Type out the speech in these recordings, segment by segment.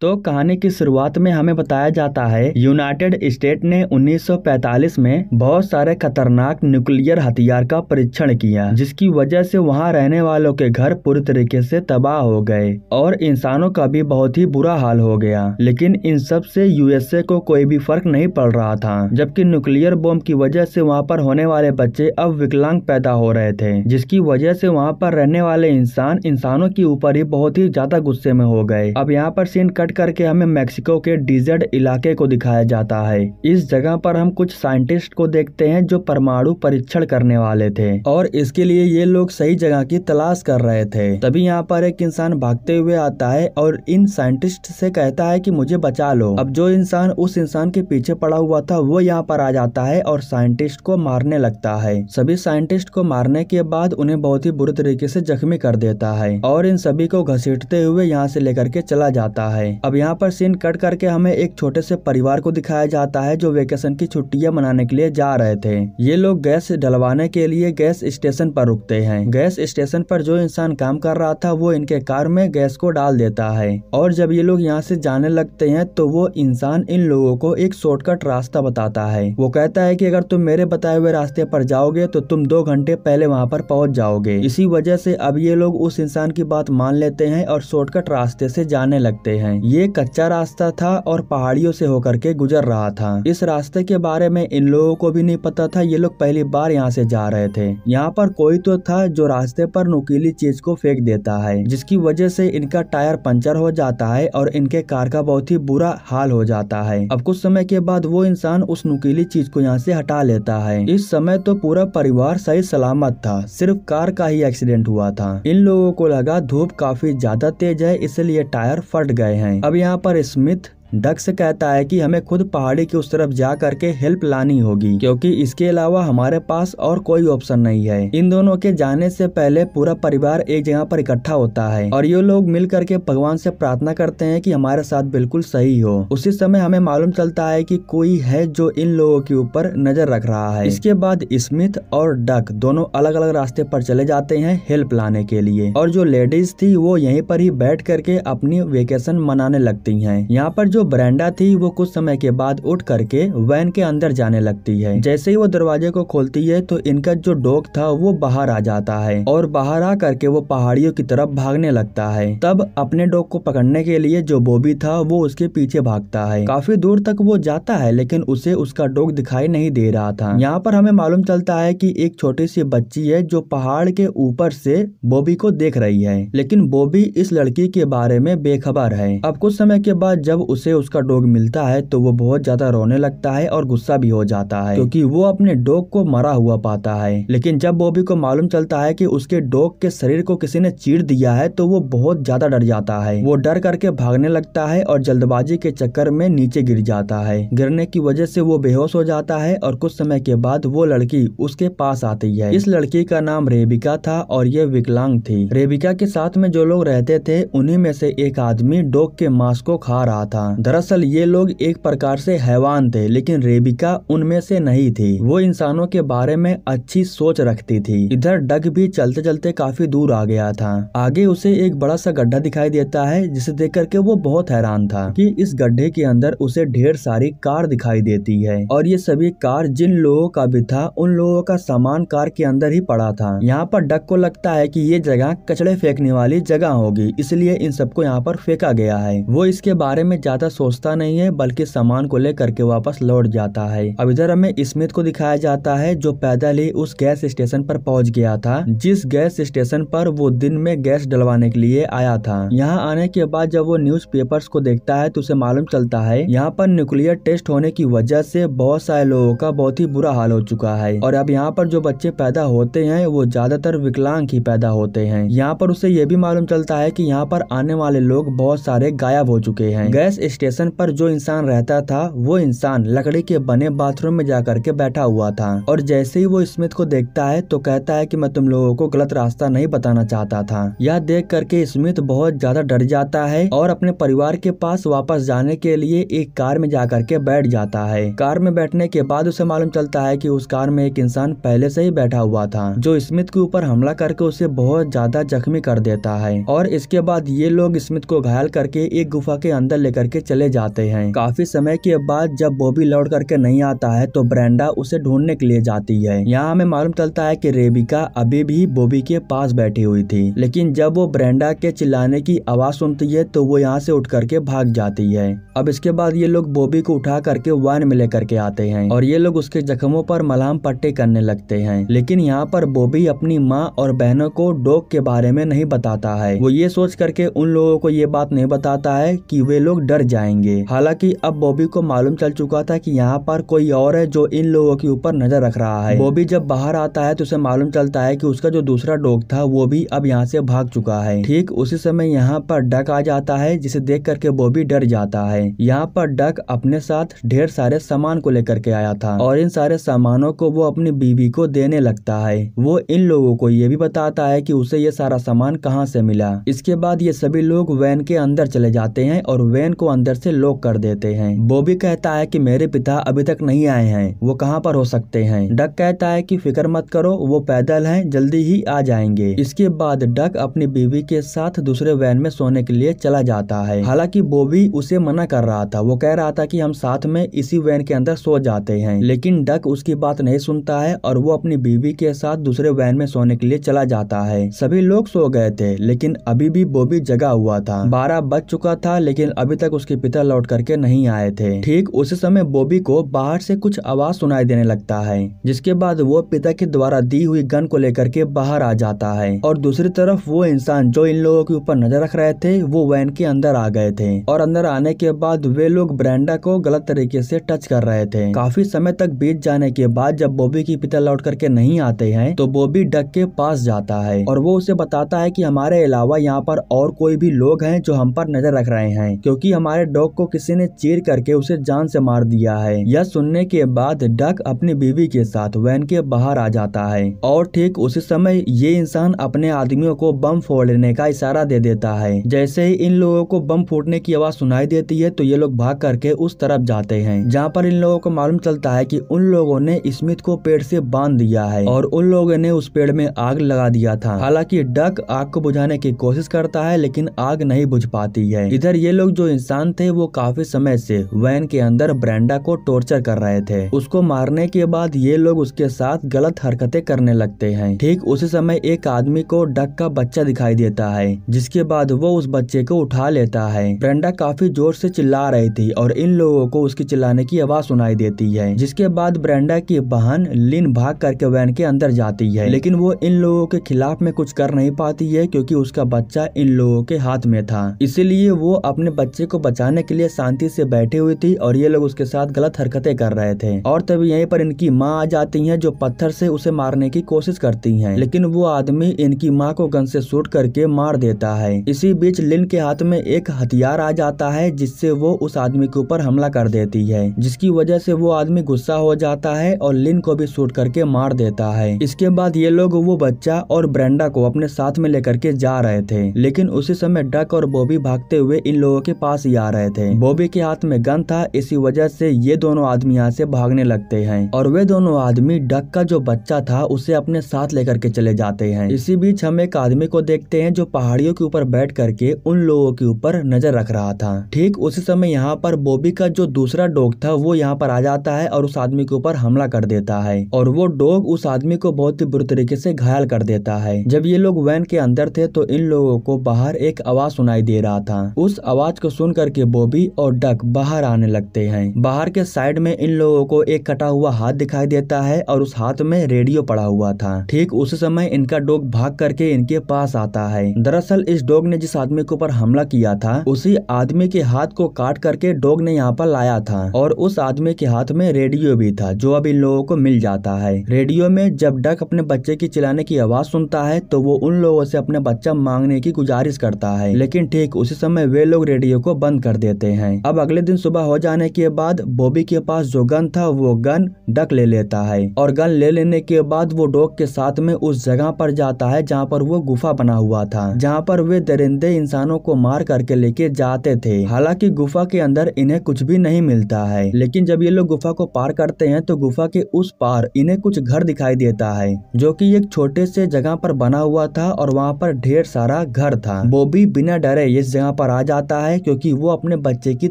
तो कहानी की शुरुआत में हमें बताया जाता है यूनाइटेड स्टेट ने 1945 में बहुत सारे खतरनाक न्यूक्लियर हथियार का परीक्षण किया जिसकी वजह से वहां रहने वालों के घर पूरी तरीके से तबाह हो गए और इंसानों का भी बहुत ही बुरा हाल हो गया लेकिन इन सब से यूएसए को कोई भी फर्क नहीं पड़ रहा था जबकि न्यूक्लियर बॉम्ब की वजह से वहाँ पर होने वाले बच्चे अब विकलांग पैदा हो रहे थे जिसकी वजह से वहाँ पर रहने वाले इंसान इंसानों के ऊपर ही बहुत ही ज्यादा गुस्से में हो गए अब यहाँ पर सीन कट कट करके हमें मेक्सिको के डिजर्ट इलाके को दिखाया जाता है इस जगह पर हम कुछ साइंटिस्ट को देखते हैं जो परमाणु परीक्षण करने वाले थे और इसके लिए ये लोग सही जगह की तलाश कर रहे थे तभी यहाँ पर एक इंसान भागते हुए आता है और इन साइंटिस्ट से कहता है की मुझे बचा लो अब जो इंसान उस इंसान के पीछे पड़ा हुआ था वो यहाँ पर आ जाता है और साइंटिस्ट को मारने लगता है सभी साइंटिस्ट को मारने के बाद उन्हें बहुत ही बुरे तरीके से जख्मी कर देता है और इन सभी को घसीटते हुए यहाँ से लेकर के चला जाता है अब यहाँ पर सीन कट करके हमें एक छोटे से परिवार को दिखाया जाता है जो वेकेशन की छुट्टियाँ मनाने के लिए जा रहे थे ये लोग गैस डलवाने के लिए गैस स्टेशन पर रुकते हैं गैस स्टेशन पर जो इंसान काम कर रहा था वो इनके कार में गैस को डाल देता है और जब ये लोग यहाँ से जाने लगते हैं तो वो इंसान इन लोगों को एक शॉर्टकट रास्ता बताता है वो कहता है कि अगर तुम मेरे बताए हुए रास्ते पर जाओगे तो तुम दो घंटे पहले वहाँ पर पहुँच जाओगे इसी वजह से अब ये लोग उस इंसान की बात मान लेते हैं और शॉर्टकट रास्ते से जाने लगते हैं ये कच्चा रास्ता था और पहाड़ियों से होकर के गुजर रहा था इस रास्ते के बारे में इन लोगों को भी नहीं पता था ये लोग पहली बार यहाँ से जा रहे थे यहाँ पर कोई तो था जो रास्ते पर नुकीली चीज को फेंक देता है जिसकी वजह से इनका टायर पंचर हो जाता है और इनके कार का बहुत ही बुरा हाल हो जाता है अब कुछ समय के बाद वो इंसान उस नुकीली चीज को यहाँ से हटा लेता है इस समय तो पूरा परिवार सही सलामत था सिर्फ कार का ही एक्सीडेंट हुआ था इन लोगों को लगा धूप काफी ज्यादा तेज है इसलिए टायर फट गए हैं अब यहाँ पर स्मिथ दक्ष कहता है कि हमें खुद पहाड़ी की उस तरफ जा करके हेल्प लानी होगी क्योंकि इसके अलावा हमारे पास और कोई ऑप्शन नहीं है इन दोनों के जाने से पहले पूरा परिवार एक जगह पर इकट्ठा होता है और ये लोग मिल करके भगवान से प्रार्थना करते हैं कि हमारे साथ बिल्कुल सही हो उसी समय हमें मालूम चलता है की कोई है जो इन लोगों के ऊपर नजर रख रहा है इसके बाद स्मिथ और डक दोनों अलग अलग रास्ते पर चले जाते हैं हेल्प लाने के लिए और जो लेडीज थी वो यहीं पर ही बैठ करके अपनी वेकेशन मनाने लगती है यहाँ पर जो जो ब्रैंडा थी वो कुछ समय के बाद उठ करके वैन के अंदर जाने लगती है जैसे ही वो दरवाजे को खोलती है तो इनका जो डॉग था वो बाहर आ जाता है और बाहर आ करके वो पहाड़ियों की तरफ भागने लगता है तब अपने डॉग को पकड़ने के लिए जो बोबी था वो उसके पीछे भागता है काफी दूर तक वो जाता है लेकिन उसे उसका डॉग दिखाई नहीं दे रहा था यहाँ पर हमें मालूम चलता है की एक छोटी सी बच्ची है जो पहाड़ के ऊपर से बोबी को देख रही है लेकिन बोबी इस लड़की के बारे में बेखबर है अब कुछ समय के बाद जब उसे उसे उसका डॉग मिलता है तो वो बहुत ज्यादा रोने लगता है और गुस्सा भी हो जाता है क्योंकि वो अपने डॉग को मरा हुआ पाता है लेकिन जब बॉबी को मालूम चलता है कि उसके डॉग के शरीर को किसी ने चीर दिया है तो वो बहुत ज्यादा डर जाता है वो डर करके भागने लगता है और जल्दबाजी के चक्कर में नीचे गिर जाता है गिरने की वजह से वो बेहोश हो जाता है और कुछ समय के बाद वो लड़की उसके पास आती है इस लड़की का नाम रेबिका था और ये विकलांग थी रेबिका के साथ में जो लोग रहते थे उन्हीं में से एक आदमी डॉग के मांस को खा रहा था दरअसल ये लोग एक प्रकार से हैवान थे लेकिन रेबिका उनमें से नहीं थी वो इंसानों के बारे में अच्छी सोच रखती थी इधर डग भी चलते चलते काफी दूर आ गया था आगे उसे एक बड़ा सा गड्ढा दिखाई देता है जिसे देख करके वो बहुत हैरान था कि इस गड्ढे के अंदर उसे ढेर सारी कार दिखाई देती है और ये सभी कार जिन लोगों का भी था उन लोगों का सामान कार के अंदर ही पड़ा था यहाँ पर डग को लगता है की ये जगह कचड़े फेंकने वाली जगह होगी इसलिए इन सबको यहाँ पर फेंका गया है वो इसके बारे में ज्यादा सोचता नहीं है बल्कि सामान को लेकर के वापस लौट जाता है अब इधर हमें स्मिथ को दिखाया जाता है जो पैदल ही उस गैस स्टेशन पर पहुंच गया था जिस गैस स्टेशन पर वो दिन में गैस डलवाने के लिए आया था यहाँ आने के बाद जब वो न्यूज को देखता है तो उसे मालूम चलता है यहाँ पर न्यूक्लियर टेस्ट होने की वजह से बहुत सारे लोगों का बहुत ही बुरा हाल हो चुका है और अब यहाँ पर जो बच्चे पैदा होते हैं वो ज्यादातर विकलांग ही पैदा होते हैं यहाँ पर उसे ये भी मालूम चलता है की यहाँ पर आने वाले लोग बहुत सारे गायब हो चुके हैं गैस स्टेशन पर जो इंसान रहता था वो इंसान लकड़ी के बने बाथरूम में जा करके बैठा हुआ था और जैसे ही वो स्मिथ को देखता है तो कहता है की मैं तुम लोगों को गलत रास्ता नहीं बताना चाहता था यह देख करके स्मिथ बहुत ज्यादा डर जाता है और अपने परिवार के पास वापस जाने के लिए एक कार में जा करके बैठ जाता है कार में बैठने के बाद उसे मालूम चलता है की उस कार में एक इंसान पहले से ही बैठा हुआ था जो स्मिथ के ऊपर हमला करके उसे बहुत ज्यादा जख्मी कर देता है और इसके बाद ये लोग स्मिथ को घायल करके एक गुफा के अंदर लेकर के चले जाते हैं काफी समय के बाद जब बॉबी लौट करके नहीं आता है तो ब्रेंडा उसे ढूंढने के लिए जाती है यहाँ हमें मालूम चलता है की रेबिका अभी भी बॉबी के पास बैठी हुई थी लेकिन जब वो ब्रेंडा के चिल्लाने की आवाज सुनती है तो वो यहाँ से उठ करके भाग जाती है अब इसके बाद ये लोग बॉबी को उठा करके वन में लेकर के आते हैं और ये लोग उसके जख्मों पर मलाम पट्टे करने लगते हैं लेकिन यहाँ पर बॉबी अपनी माँ और बहनों को डॉग के बारे में नहीं बताता है वो ये सोच करके उन लोगों को ये बात नहीं बताता है कि वे लोग डर जाएंगे हालांकि अब बॉबी को मालूम चल चुका था कि यहाँ पर कोई और है जो इन लोगों के ऊपर नजर रख रहा है बॉबी जब बाहर आता है तो उसे मालूम चलता है कि उसका जो दूसरा डॉग था वो भी अब यहाँ से भाग चुका है ठीक उसी समय यहाँ पर डक आ जाता है जिसे देख करके बॉबी डर जाता है यहाँ पर डक अपने साथ ढेर सारे सामान को लेकर के आया था और इन सारे सामानों को वो अपनी बीबी को देने लगता है वो इन लोगों को ये भी बताता है की उसे ये सारा सामान कहाँ से मिला इसके बाद ये सभी लोग वैन के अंदर चले जाते हैं और वैन को अंदर से लॉक कर देते हैं बॉबी कहता है कि मेरे पिता अभी तक नहीं आए हैं वो कहां पर हो सकते हैं डक कहता है कि फिक्र मत करो वो पैदल हैं जल्दी ही आ जाएंगे इसके बाद डक अपनी बीवी के साथ दूसरे वैन में सोने के लिए चला जाता है हालांकि बॉबी उसे मना कर रहा था वो कह रहा था की हम साथ में इसी वैन के अंदर सो जाते हैं लेकिन डक उसकी बात नहीं सुनता है और वो अपनी बीवी के साथ दूसरे वैन में सोने के लिए चला जाता है सभी लोग सो गए थे लेकिन अभी भी बॉबी जगा हुआ था बारह बज चुका था लेकिन अभी तक उसके उसके पिता लौट करके नहीं आए थे ठीक उसी समय बॉबी को बाहर से कुछ आवाज सुनाई देने लगता है जिसके बाद वो पिता के द्वारा दी हुई गन को लेकर के बाहर आ जाता है और दूसरी तरफ वो इंसान जो इन लोगों के ऊपर नजर रख रहे थे वो वैन के अंदर आ गए थे और अंदर आने के बाद वे लोग ब्रांडा को गलत तरीके से टच कर रहे थे काफी समय तक बीत जाने के बाद जब बॉबी के पिता लौट करके नहीं आते हैं तो बॉबी डक के पास जाता है और वो उसे बताता है की हमारे अलावा यहाँ पर और कोई भी लोग हैं जो हम पर नजर रख रहे हैं क्योंकि हमारे फायर डॉग को किसी ने चीर करके उसे जान से मार दिया है यह सुनने के बाद डक अपनी बीवी के साथ वैन के बाहर आ जाता है और ठीक उसी समय ये इंसान अपने आदमियों को बम फोड़ने का इशारा दे देता है जैसे ही इन लोगों को बम फूटने की आवाज सुनाई देती है तो ये लोग भाग करके उस तरफ जाते हैं जहाँ पर इन लोगों को मालूम चलता है की उन लोगों ने स्मिथ को पेड़ से बांध दिया है और उन लोगों ने उस पेड़ में आग लगा दिया था हालांकि डक आग को बुझाने की कोशिश करता है लेकिन आग नहीं बुझ पाती है इधर ये लोग जो इंसान जॉन थे वो काफी समय से वैन के अंदर ब्रांडा को टॉर्चर कर रहे थे उसको मारने के बाद ये लोग उसके साथ गलत हरकतें करने लगते हैं ठीक उसी समय एक आदमी को डक का बच्चा दिखाई देता है जिसके बाद वो उस बच्चे को उठा लेता है ब्रेंडा काफी जोर से चिल्ला रही थी और इन लोगों को उसकी चिल्लाने की आवाज सुनाई देती है जिसके बाद ब्रेंडा की बहन लिन भाग करके वैन के अंदर जाती है लेकिन वो इन लोगों के खिलाफ में कुछ कर नहीं पाती है क्योंकि उसका बच्चा इन लोगों के हाथ में था इसीलिए वो अपने बच्चे को बचा बचाने के लिए शांति से बैठी हुई थी और ये लोग उसके साथ गलत हरकतें कर रहे थे और तभी यहीं पर इनकी माँ आ जाती है जो पत्थर से उसे मारने की कोशिश करती है लेकिन वो आदमी इनकी माँ को गन से शूट करके मार देता है इसी बीच लिन के हाथ में एक हथियार आ जाता है जिससे वो उस आदमी के ऊपर हमला कर देती है जिसकी वजह से वो आदमी गुस्सा हो जाता है और लिन को भी शूट करके मार देता है इसके बाद ये लोग वो बच्चा और ब्रेंडा को अपने साथ में लेकर के जा रहे थे लेकिन उसी समय डक और बॉबी भागते हुए इन लोगों के पास ही आ रहे थे बॉबी के हाथ में गन था इसी वजह से ये दोनों आदमी यहाँ से भागने लगते हैं और वे दोनों आदमी डक का जो बच्चा था उसे अपने साथ लेकर के चले जाते हैं इसी बीच हम एक आदमी को देखते हैं जो पहाड़ियों के ऊपर बैठ करके उन लोगों के ऊपर नजर रख रहा था ठीक उसी समय यहाँ पर बॉबी का जो दूसरा डोग था वो यहाँ पर आ जाता है और उस आदमी के ऊपर हमला कर देता है और वो डोग उस आदमी को बहुत ही बुरी तरीके से घायल कर देता है जब ये लोग वैन के अंदर थे तो इन लोगों को बाहर एक आवाज सुनाई दे रहा था उस आवाज को सुन करके के बॉबी और डक बाहर आने लगते हैं बाहर के साइड में इन लोगों को एक कटा हुआ हाथ दिखाई देता है और उस हाथ में रेडियो पड़ा हुआ था ठीक उस समय इनका डॉग भाग करके इनके पास आता है दरअसल इस डॉग ने जिस आदमी के ऊपर हमला किया था उसी आदमी के हाथ को काट करके डॉग ने यहाँ पर लाया था और उस आदमी के हाथ में रेडियो भी था जो अब इन लोगों को मिल जाता है रेडियो में जब डक अपने बच्चे की चिल्लाने की आवाज सुनता है तो वो उन लोगों से अपने बच्चा मांगने की गुजारिश करता है लेकिन ठीक उसी समय वे लोग रेडियो को बंद कर देते हैं अब अगले दिन सुबह हो जाने के बाद बॉबी के पास जो गन था वो गन डक ले लेता है और गन ले लेने के बाद वो डॉग के साथ में उस जगह पर जाता है जहाँ पर वो गुफा बना हुआ था जहाँ पर वे दरिंदे इंसानों को मार करके लेके जाते थे हालांकि गुफा के अंदर इन्हें कुछ भी नहीं मिलता है लेकिन जब ये लोग गुफा को पार करते हैं तो गुफा के उस पार इन्हें कुछ घर दिखाई देता है जो कि एक छोटे से जगह पर बना हुआ था और वहाँ पर ढेर सारा घर था बॉबी बिना डरे इस जगह पर आ जाता है क्योंकि वो अपने बच्चे की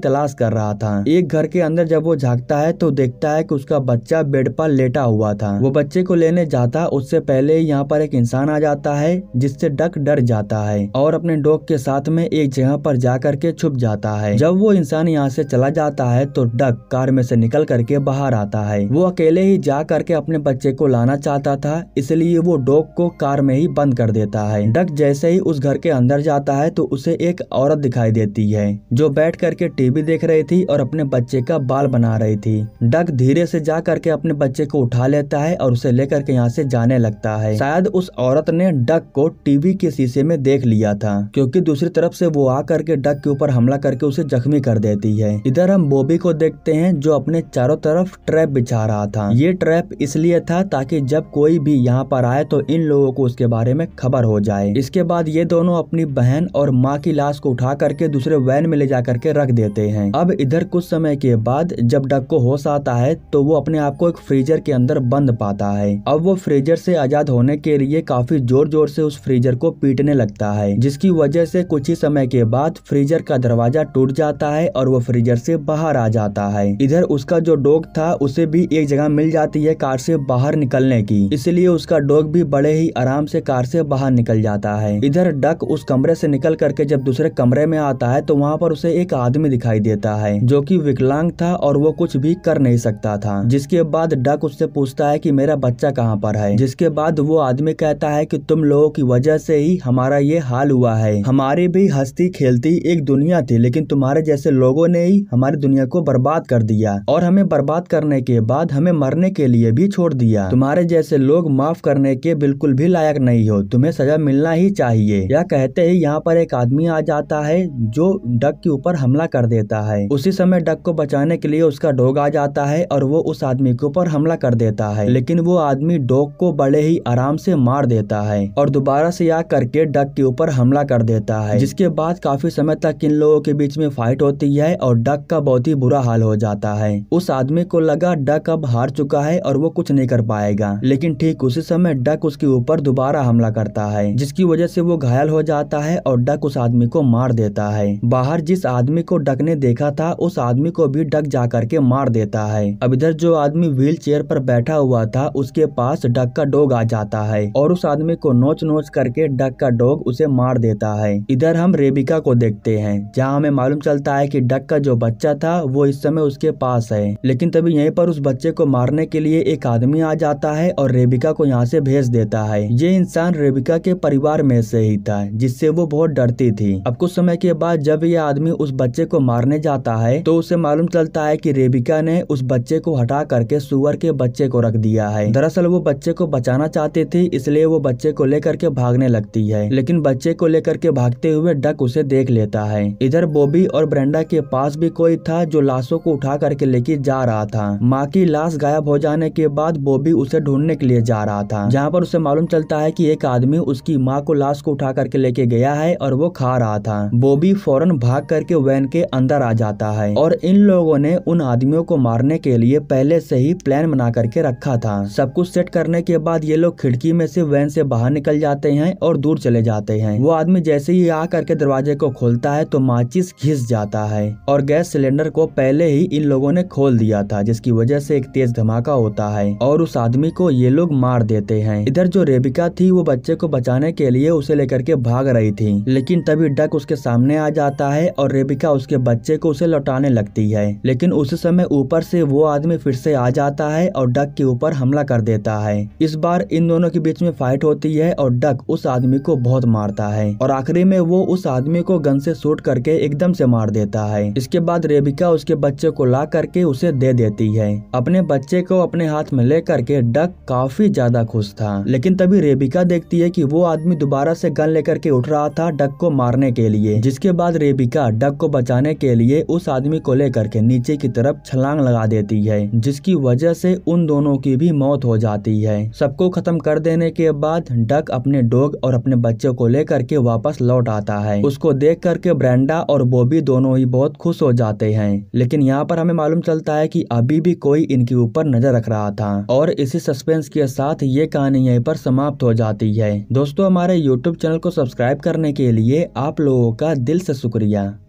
तलाश कर रहा था एक घर के अंदर जब वो झाँकता है तो देखता है कि उसका बच्चा बेड पर लेटा हुआ था वो बच्चे को लेने जाता उससे पहले यहाँ पर एक इंसान आ जाता है जिससे डक डर जाता है और अपने डॉग के साथ में एक जगह पर जा करके छुप जाता है जब वो इंसान यहाँ से चला जाता है तो डक कार में से निकल करके बाहर आता है वो अकेले ही जा करके अपने बच्चे को लाना चाहता था इसलिए वो डॉग को कार में ही बंद कर देता है डक जैसे ही उस घर के अंदर जाता है तो उसे एक औरत दिखाई देती है जो बैठ करके टीवी देख रही थी और अपने बच्चे का बाल बना रही थी डक धीरे से जा करके अपने बच्चे को उठा लेता है और उसे लेकर के यहाँ से जाने लगता है शायद उस औरत ने डक को टीवी के शीशे में देख लिया था क्योंकि दूसरी तरफ से वो आ करके डक के ऊपर हमला करके उसे जख्मी कर देती है इधर हम बोबी को देखते हैं जो अपने चारों तरफ ट्रैप बिछा रहा था ये ट्रैप इसलिए था ताकि जब कोई भी यहाँ पर आए तो इन लोगों को उसके बारे में खबर हो जाए इसके बाद ये दोनों अपनी बहन और माँ की लाश को उठा करके दूसरे वैन में ले जा बचा करके रख देते हैं अब इधर कुछ समय के बाद जब डक को होश आता है तो वो अपने आप को एक फ्रीजर के अंदर बंद पाता है अब वो फ्रीजर से आजाद होने के लिए काफी जोर जोर से उस फ्रीजर को पीटने लगता है जिसकी वजह से कुछ ही समय के बाद फ्रीजर का दरवाजा टूट जाता है और वो फ्रीजर से बाहर आ जाता है इधर उसका जो डॉग था उसे भी एक जगह मिल जाती है कार से बाहर निकलने की इसलिए उसका डॉग भी बड़े ही आराम से कार से बाहर निकल जाता है इधर डक उस कमरे से निकल करके जब दूसरे कमरे में आता है तो वहाँ पर उसे उसे एक आदमी दिखाई देता है जो कि विकलांग था और वो कुछ भी कर नहीं सकता था जिसके बाद डक उससे पूछता है कि मेरा बच्चा कहाँ पर है जिसके बाद वो आदमी कहता है कि तुम लोगों की वजह से ही हमारा ये हाल हुआ है हमारी भी हस्ती खेलती एक दुनिया थी लेकिन तुम्हारे जैसे लोगों ने ही हमारी दुनिया को बर्बाद कर दिया और हमें बर्बाद करने के बाद हमें मरने के लिए भी छोड़ दिया तुम्हारे जैसे लोग माफ करने के बिल्कुल भी लायक नहीं हो तुम्हें सजा मिलना ही चाहिए यह कहते ही यहाँ पर एक आदमी आ जाता है जो डक के ऊपर हमला कर देता है उसी समय डक को बचाने के लिए उसका डॉग आ जाता है और वो उस आदमी के ऊपर हमला कर देता है लेकिन वो आदमी डॉग को बड़े ही आराम से मार देता है और दोबारा से आ करके डक के ऊपर हमला कर देता है जिसके बाद काफी समय तक इन लोगों के बीच में फाइट होती है और डक का बहुत ही बुरा हाल हो जाता है उस आदमी को लगा डक अब हार चुका है और वो कुछ नहीं कर पाएगा लेकिन ठीक उसी समय डक उसके ऊपर दोबारा हमला करता है जिसकी वजह से वो घायल हो जाता है और डक उस आदमी को मार देता है बाहर जिस आदमी को डक ने देखा था उस आदमी को भी डक जा करके मार देता है अब इधर जो आदमी व्हील चेयर पर बैठा हुआ था उसके पास डक का डोग आ जाता है और उस आदमी को नोच नोच करके डक का डोग उसे मार देता है इधर हम रेबिका को देखते हैं जहाँ हमें मालूम चलता है की डक का जो बच्चा था वो इस समय उसके पास है लेकिन तभी यही पर उस बच्चे को मारने के लिए एक आदमी आ जाता है और रेबिका को यहाँ से भेज देता है ये इंसान रेबिका के परिवार में से ही था जिससे वो बहुत डरती थी अब कुछ समय के बाद जब ये आदमी उस बच्चे को मारने जाता है तो उसे मालूम चलता है कि रेबिका ने उस बच्चे को हटा करके सुअर के बच्चे को रख दिया है दरअसल वो बच्चे को बचाना चाहती थी इसलिए वो बच्चे को लेकर के भागने लगती है लेकिन बच्चे को लेकर के भागते हुए डक उसे देख लेता है इधर बॉबी और ब्रेंडा के पास भी कोई था जो लाशों को उठा करके लेके जा रहा था माँ की लाश गायब हो जाने के बाद बॉबी उसे ढूंढने के लिए जा रहा था जहाँ पर उसे मालूम चलता है कि एक आदमी उसकी माँ को लाश को उठा करके लेके गया है और वो खा रहा था बॉबी फौरन भाग करके के वैन के अंदर आ जाता है और इन लोगों ने उन आदमियों को मारने के लिए पहले से ही प्लान बना करके रखा था सब कुछ सेट करने के बाद ये लोग खिड़की में से वैन से बाहर निकल जाते हैं और दूर चले जाते हैं वो आदमी जैसे ही आ करके दरवाजे को खोलता है तो माचिस घिस जाता है और गैस सिलेंडर को पहले ही इन लोगों ने खोल दिया था जिसकी वजह से एक तेज धमाका होता है और उस आदमी को ये लोग मार देते हैं इधर जो रेबिका थी वो बच्चे को बचाने के लिए उसे लेकर के भाग रही थी लेकिन तभी डक उसके सामने आ जाता है और और रेबिका उसके बच्चे को उसे लौटाने लगती है लेकिन उस समय ऊपर से वो आदमी फिर से आ जाता है और डक के ऊपर हमला कर देता है इस बार इन दोनों के बीच में फाइट होती है और डक उस आदमी को बहुत मारता है और आखिरी में वो उस आदमी को गन से शूट करके एकदम से मार देता है इसके बाद रेबिका उसके बच्चे को ला करके उसे दे देती है अपने बच्चे को अपने हाथ में लेकर के डक काफी ज्यादा खुश था लेकिन तभी रेबिका देखती है की वो आदमी दोबारा से गन लेकर के उठ रहा था डक को मारने के लिए जिसके बाद रेबिका डक को बचाने के लिए उस आदमी को लेकर के नीचे की तरफ छलांग लगा देती है जिसकी वजह से उन दोनों की भी मौत हो जाती है सबको खत्म कर देने के बाद डक अपने डॉग और अपने बच्चों को लेकर के वापस लौट आता है उसको देख करके ब्रांडा और बॉबी दोनों ही बहुत खुश हो जाते हैं लेकिन यहाँ पर हमें मालूम चलता है की अभी भी कोई इनके ऊपर नजर रख रहा था और इसी सस्पेंस के साथ ये कहानी यहीं पर समाप्त हो जाती है दोस्तों हमारे यूट्यूब चैनल को सब्सक्राइब करने के लिए आप लोगों का दिल से शुक्रिया